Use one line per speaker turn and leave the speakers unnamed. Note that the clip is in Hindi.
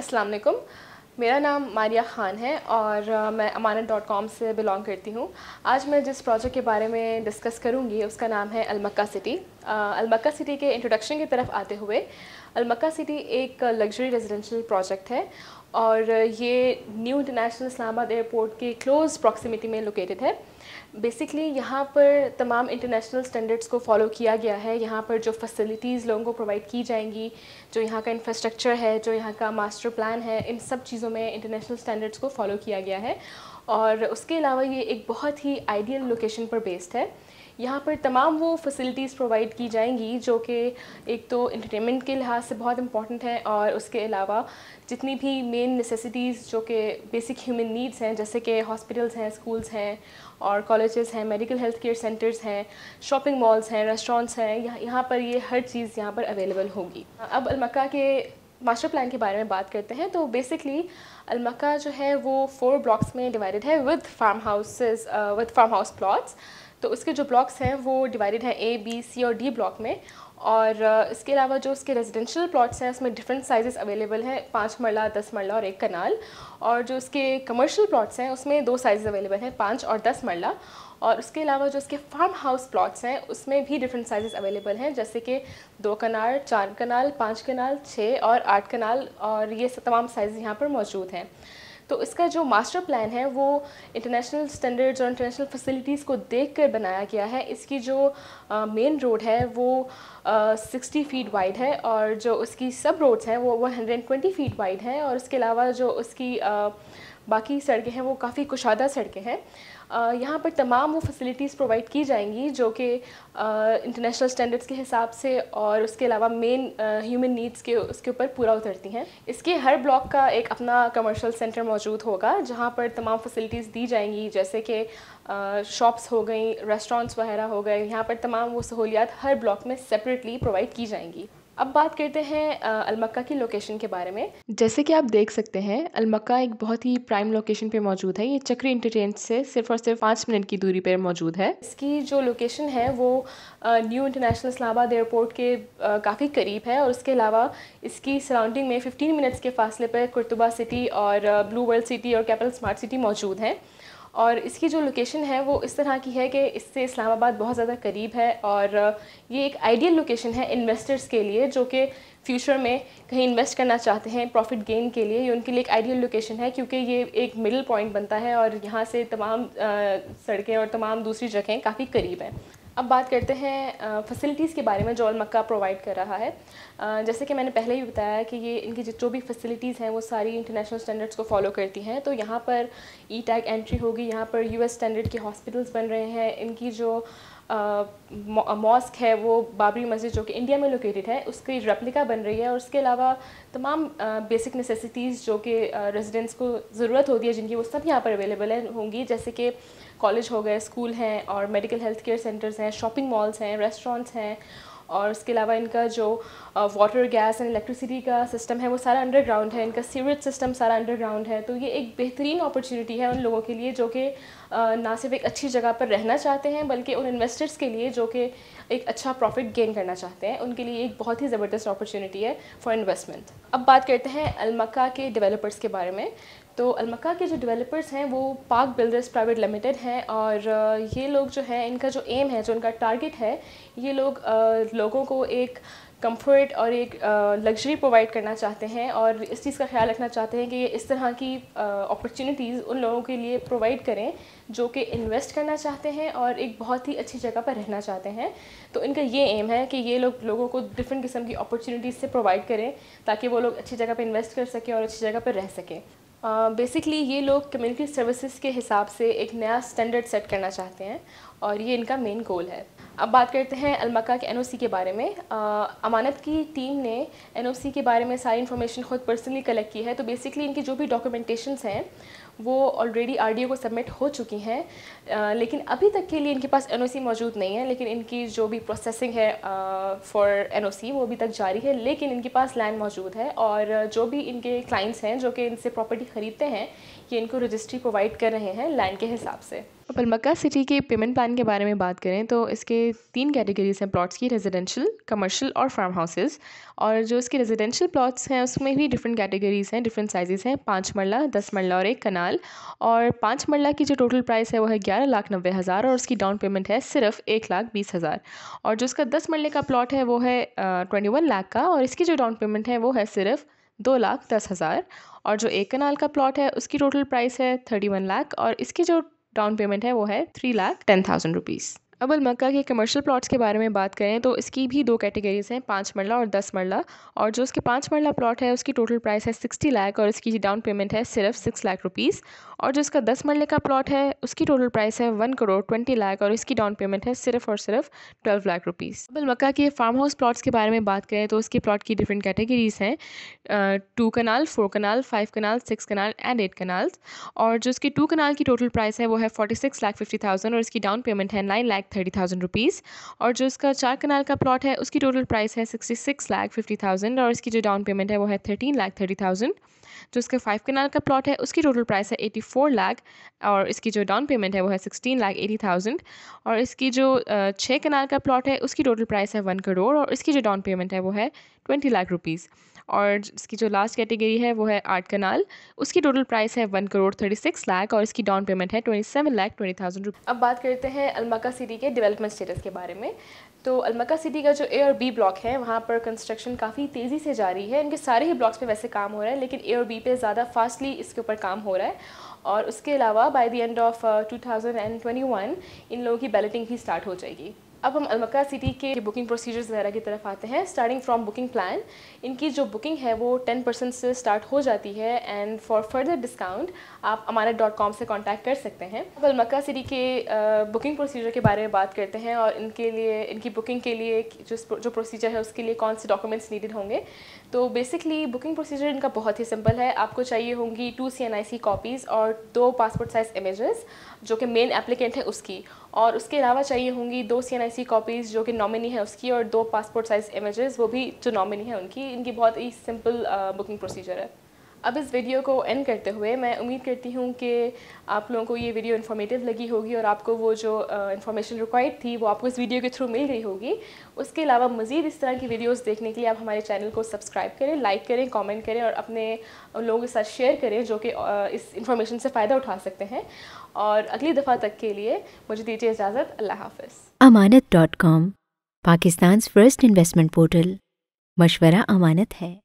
अस्सलाम वालेकुम मेरा नाम मारिया ख़ान है और मैं अमानत डॉट कॉम से बिलोंग करती हूँ आज मैं जिस प्रोजेक्ट के बारे में डिस्कस करूँगी उसका नाम है अलमक्का सिटी अलमक्का सिटी के इंट्रोडक्शन की तरफ आते हुए अलमक्का सिटी एक लग्जरी रेजिडेंशियल प्रोजेक्ट है और ये न्यू इंटरनेशनल इस्लामाबाद एयरपोर्ट के क्लोज़ प्रॉक्सिमिटी में लोकेटेड है बेसिकली यहाँ पर तमाम इंटरनेशनल स्टैंडर्ड्स को फॉलो किया गया है यहाँ पर जो फैसिलिटीज़ लोगों को प्रोवाइड की जाएंगी जो यहाँ का इंफ्रास्ट्रक्चर है जो यहाँ का मास्टर प्लान है इन सब चीज़ों में इंटरनेशनल स्टैंडर्ड्स को फॉलो किया गया है और उसके अलावा ये एक बहुत ही आइडियल लोकेशन पर बेस्ड है यहाँ पर तमाम वो फैसिलिटीज़ प्रोवाइड की जाएंगी जो कि एक तो इंटरटेनमेंट के लिहाज से बहुत इम्पॉर्टेंट है और उसके अलावा जितनी भी मेन नेसेसिटीज़ जो कि बेसिक ह्यूमन नीड्स हैं जैसे कि हॉस्पिटल्स हैं स्कूल्स हैं और कॉलेजेस हैं मेडिकल हेल्थ केयर सेंटर्स हैं शॉपिंग मॉल्स हैं रेस्टोरेंट्स हैं यहाँ यहाँ पर ये हर चीज़ यहाँ पर अवेलेबल होगी अब अलमक्का के मास्टर प्लान के बारे में बात करते हैं तो बेसिकली अलमक्का जो है वो फोर ब्लॉक्स में डिवाइडेड है with farm houses with farm house plots तो उसके जो ब्लॉक्स हैं वो डिवाइडेड हैं ए बी सी और डी ब्लॉक में और इसके अलावा जो उसके रेजिडेंशियल प्लॉट्स हैं उसमें डिफरेंट साइजेस अवेलेबल हैं पाँच मरला दस मरला और एक कनाल और जो उसके कमर्शियल प्लॉट्स हैं उसमें दो साइजेस अवेलेबल हैं पाँच और दस मरला और उसके अलावा जो उसके फार्म हाउस प्लॉट्स हैं उसमें भी डिफरेंट साइजेस अवेलेबल हैं जैसे कि दो कनाल चार कनाल पाँच कनाल छः और आठ कनाल और ये तमाम साइज़ यहाँ पर मौजूद हैं तो इसका जो मास्टर प्लान है वो इंटरनेशनल स्टैंडर्ड्स और इंटरनेशनल फैसिलिटीज़ को देख कर बनाया गया है इसकी जो मेन रोड है वो सिक्सटी फीट वाइड है और जो उसकी सब रोड्स हैं वो one hundred twenty feet wide हैं और उसके अलावा जो उसकी uh, बाकी सड़कें हैं वो काफ़ी कुशादा सड़कें हैं यहाँ पर तमाम वो फैसिलिटीज़ प्रोवाइड की जाएंगी जो कि इंटरनेशनल स्टैंडर्ड्स के हिसाब से और उसके अलावा मेन ह्यूमन नीड्स के उसके ऊपर पूरा उतरती हैं इसके हर ब्लॉक का एक अपना कमर्शियल सेंटर मौजूद होगा जहाँ पर तमाम फैसिलिटीज़ दी जाएंगी जैसे कि शॉप्स हो गई रेस्टोरेंट्स वगैरह हो गए यहाँ पर तमाम वो सहूलियात हर ब्लॉक में सेपरेटली प्रोवाइड की जाएंगी अब बात करते हैं अलमक्का की लोकेशन के बारे में जैसे कि आप देख सकते हैं अलमक्का एक बहुत ही प्राइम लोकेशन पे मौजूद है ये चक्री इंटरटेंट से सिर्फ और सिर्फ पाँच मिनट की दूरी पर मौजूद है इसकी जो लोकेशन है वो न्यू इंटरनेशनल इस्लामाबाद एयरपोर्ट के काफ़ी करीब है और उसके अलावा इसकी सराउंडिंग में फिफ्टीन मिनट्स के फासले पर कुर्तुबा सिटी और ब्लू वर्ल्ड सिटी और कैपिटल स्मार्ट सिटी मौजूद हैं और इसकी जो लोकेशन है वो इस तरह की है कि इससे इस्लामाबाद बहुत ज़्यादा करीब है और ये एक आइडियल लोकेशन है इन्वेस्टर्स के लिए जो कि फ्यूचर में कहीं इन्वेस्ट करना चाहते हैं प्रॉफिट गेन के लिए ये उनके लिए एक आइडियल लोकेशन है क्योंकि ये एक मिडिल पॉइंट बनता है और यहाँ से तमाम सड़कें और तमाम दूसरी जगहें काफ़ी करीब हैं अब बात करते हैं फैसिलिटीज़ के बारे में जो अलमक्का प्रोवाइड कर रहा है जैसे कि मैंने पहले ही बताया कि ये इनकी जो भी फैसिलिटीज़ हैं वो सारी इंटरनेशनल स्टैंडर्ड्स को फॉलो करती हैं तो यहाँ पर ई टैग एंट्री होगी यहाँ पर यूएस स्टैंडर्ड के हॉस्पिटल्स बन रहे हैं इनकी जो मॉस्क है वो बाबरी मस्जिद जो कि इंडिया में लोकेटेड है उसकी रेप्लिका बन रही है और उसके अलावा तमाम बेसिक नेसेसिटीज़ जो कि रेजिडेंट्स को ज़रूरत होती है जिनकी वो सब यहाँ पर अवेलेबल है होंगी जैसे कि कॉलेज हो गए स्कूल हैं और मेडिकल हेल्थ केयर सेंटर्स हैं शॉपिंग मॉल्स हैं रेस्टोरेंट्स हैं और उसके अलावा इनका जो वाटर गैस एंड इलेक्ट्रिसिटी का सिस्टम है वो सारा अंडरग्राउंड है इनका सीवरेज सिस्टम सारा अंडरग्राउंड है तो ये एक बेहतरीन अपॉर्चुनिटी है उन लोगों के लिए जो कि ना सिर्फ एक अच्छी जगह पर रहना चाहते हैं बल्कि उन इन्वेस्टर्स के लिए जो कि एक अच्छा प्रॉफिट गेन करना चाहते हैं उनके लिए एक बहुत ही ज़बरदस्त अपॉर्चुनिटी है फॉर इन्वेस्टमेंट अब बात करते हैं अलमक्का के डेवलपर्स के बारे में तो अलमका के जो डेवलपर्स हैं वो पार्क बिल्डर्स प्राइवेट लिमिटेड हैं और ये लोग जो हैं इनका जो एम है जो इनका टारगेट है ये लोग लोगों को एक कंफर्ट और एक लग्जरी प्रोवाइड करना चाहते हैं और इस चीज़ का ख्याल रखना चाहते हैं कि ये इस तरह की अपॉर्चुनिटीज़ उन लोगों के लिए प्रोवाइड करें जो कि इन्वेस्ट करना चाहते हैं और एक बहुत ही अच्छी जगह पर रहना चाहते हैं तो इनका ये एम है कि ये लोग लोगों को डिफरेंट किस्म की अपॉर्चुनिटीज़ से प्रोवाइड करें ताकि वो लोग अच्छी जगह पर इन्वेस्ट कर सकें और अच्छी जगह पर रह सकें बेसिकली ये लोग कम्युनिटी सर्विसेज के हिसाब से एक नया स्टैंडर्ड सेट करना चाहते हैं और ये इनका मेन गोल है अब बात करते हैं अलमका के एनओसी के बारे में आ, अमानत की टीम ने एनओसी के बारे में सारी इन्फॉर्मेशन खुद पर्सनली कलेक्ट की है तो बेसिकली इनकी जो भी डॉक्यूमेंटेशंस हैं वो ऑलरेडी आर को सबमिट हो चुकी हैं लेकिन अभी तक के लिए इनके पास एन मौजूद नहीं है लेकिन इनकी जो भी प्रोसेसिंग है फॉर एन वो अभी तक जारी है लेकिन इनके पास लैंड मौजूद है और जो भी इनके क्लाइंट्स हैं जो कि इनसे प्रॉपर्टी ख़रीदते हैं ये इनको रजिस्ट्री प्रोवाइड कर रहे हैं लैंड के हिसाब से पलमक्का सिटी के पेमेंट प्लान के बारे में बात करें तो इसके तीन कैटेगरीज हैं प्लॉट्स की रेजिडेंशियल कमर्शियल और फार्म हाउसेस और जो इसके रेजिडेंशियल प्लॉट्स हैं उसमें भी डिफरेंट कैटेगरीज हैं डिफरेंट साइजेस हैं पाँच मरला दस मरला और एक कनाल और पाँच मरला की जो टोटल प्राइस है वो है ग्यारह लाख नब्बे हज़ार और उसकी डाउन पेमेंट है सिर्फ एक लाख बीस हज़ार और जो इसका दस मरले का प्लॉट है वो है ट्वेंटी वन लाख का और इसकी जो डाउन पेमेंट है वो है सिर्फ दो लाख दस हज़ार और जो एक कनाल का प्लॉट है उसकी टोटल प्राइस है थर्टी वन लाख और इसकी जो डाउन पेमेंट है वो है three lakh ten thousand rupees अब अलमक्का के कमर्शियल प्लॉट्स के बारे में बात करें तो इसकी भी दो कैटेगरीज़ हैं पाँच मरला और दस मरला और जो उसके पाँच मरला प्लॉट है उसकी टोटल प्राइस है सिक्सटी लाख और इसकी डाउन पेमेंट है सिर्फ सिक्स लाख रुपीज़ और जो इसका दस मरले का प्लॉट है उसकी टोटल प्राइस है वन करोड़ ट्वेंटी लाख और इसकी डाउन पेमेंट है सिर्फ और सिर्फ ट्वेल्व लाख रुपीज़ अब अलमक्का के फार्म हाउस प्लाट्स के बारे में बात करें तो उसके प्लाट की डिफरेंट कैटेगरीज़ हैं two kanal four kanal five kanal six kanal and eight kanal और जो उसकी टू कनाल की टोटल प्राइस है वो है forty six lakh fifty thousand और इसकी डाउन पेमेंट है nine lakh lakh thirty thousand rupees और जो इसका चार कनाल का प्लॉट है उसकी टोटल प्राइस है sixty six lakh fifty thousand और इसकी जो डाउन पेमेंट है वो है थर्टीन लैख थर्टी थाउजेंड जो इसका फाइव कनाल का प्लॉट है उसकी टोटल प्राइस है एटी फोर लाख और इसकी जो डाउन पेमेंट है वो है सिक्सटीन लाख एटी थाउजेंड और इसकी जो छः कनाल का प्लॉट है उसकी टोटल प्राइस है वन करोड़ और इसकी जो डाउन पेमेंट है वो है ट्वेंटी लाख रुपीज़ और इसकी जो लास्ट कैटेगरी है वो है आर्ट कनाल उसकी टोटल प्राइस है one crore thirty six lakh और इसकी डाउन पेमेंट है twenty seven lakh twenty thousand rupees अब बात करते हैं अलमका सिटी के डेवलपमेंट स्टेटस के बारे में तो अलमका सिटी का जो ए और बी ब्लॉक है वहाँ पर कंस्ट्रक्शन काफ़ी तेज़ी से जारी है इनके सारे ही ब्लॉक्स पे वैसे काम हो रहा है लेकिन ए और बी पे ज़्यादा फास्टली इसके ऊपर काम हो रहा है और उसके अलावा बाय द एंड ऑफ 2021 इन लोगों की बैलेटिंग भी स्टार्ट हो जाएगी अब हम अलमक्का सिटी के बुकिंग प्रोसीजर्स वगैरह की तरफ आते हैं स्टार्टिंग फ्रॉम बुकिंग प्लान इनकी जो बुकिंग है वो टेन परसेंट से स्टार्ट हो जाती है एंड फॉर फर्दर डिस्काउंट आप अमानत डॉट कॉम से कॉन्टैक्ट कर सकते हैं अब अलमक्का सिटी के बुकिंग प्रोसीजर के बारे में बात करते हैं और इनके लिए इनकी बुकिंग के लिए जो जो प्रोसीजर है उसके लिए कौन से डॉक्यूमेंट्स नीडेड होंगे तो बेसिकली बुकिंग प्रोसीजर इनका बहुत ही सिंपल है आपको चाहिए होंगी two C N I C copies और दो पासपोर्ट साइज़ इमेजेस जो कि मेन एप्लीकेंट है उसकी और उसके अलावा चाहिए होंगी दो सी एन आई सी कॉपीज़ जो कि नॉमिनी है उसकी और दो पासपोर्ट साइज़ इमेजेस वो भी जो नॉमिनी है उनकी इनकी बहुत ही सिंपल बुकिंग प्रोसीजर है अब इस वीडियो को एंड करते हुए मैं उम्मीद करती हूँ कि आप लोगों को ये वीडियो इन्फॉर्मेटिव लगी होगी और आपको वो जो इन्फॉर्मेशन रिक्वायर्ड थी वो आपको इस वीडियो के थ्रू मिल गई होगी उसके अलावा मज़ीद इस तरह की वीडियोस देखने के लिए आप हमारे चैनल को सब्सक्राइब करें लाइक करें कमेंट करें और अपने लोगों के साथ शेयर करें जो कि इस इन्फॉर्मेशन से फ़ायदा उठा सकते हैं और अगली दफ़ा तक के लिए मुझे दीजिए इजाज़त अल्लाह हाफ़ Amanat dot com Pakistan first investment portal मशवरा अमानत है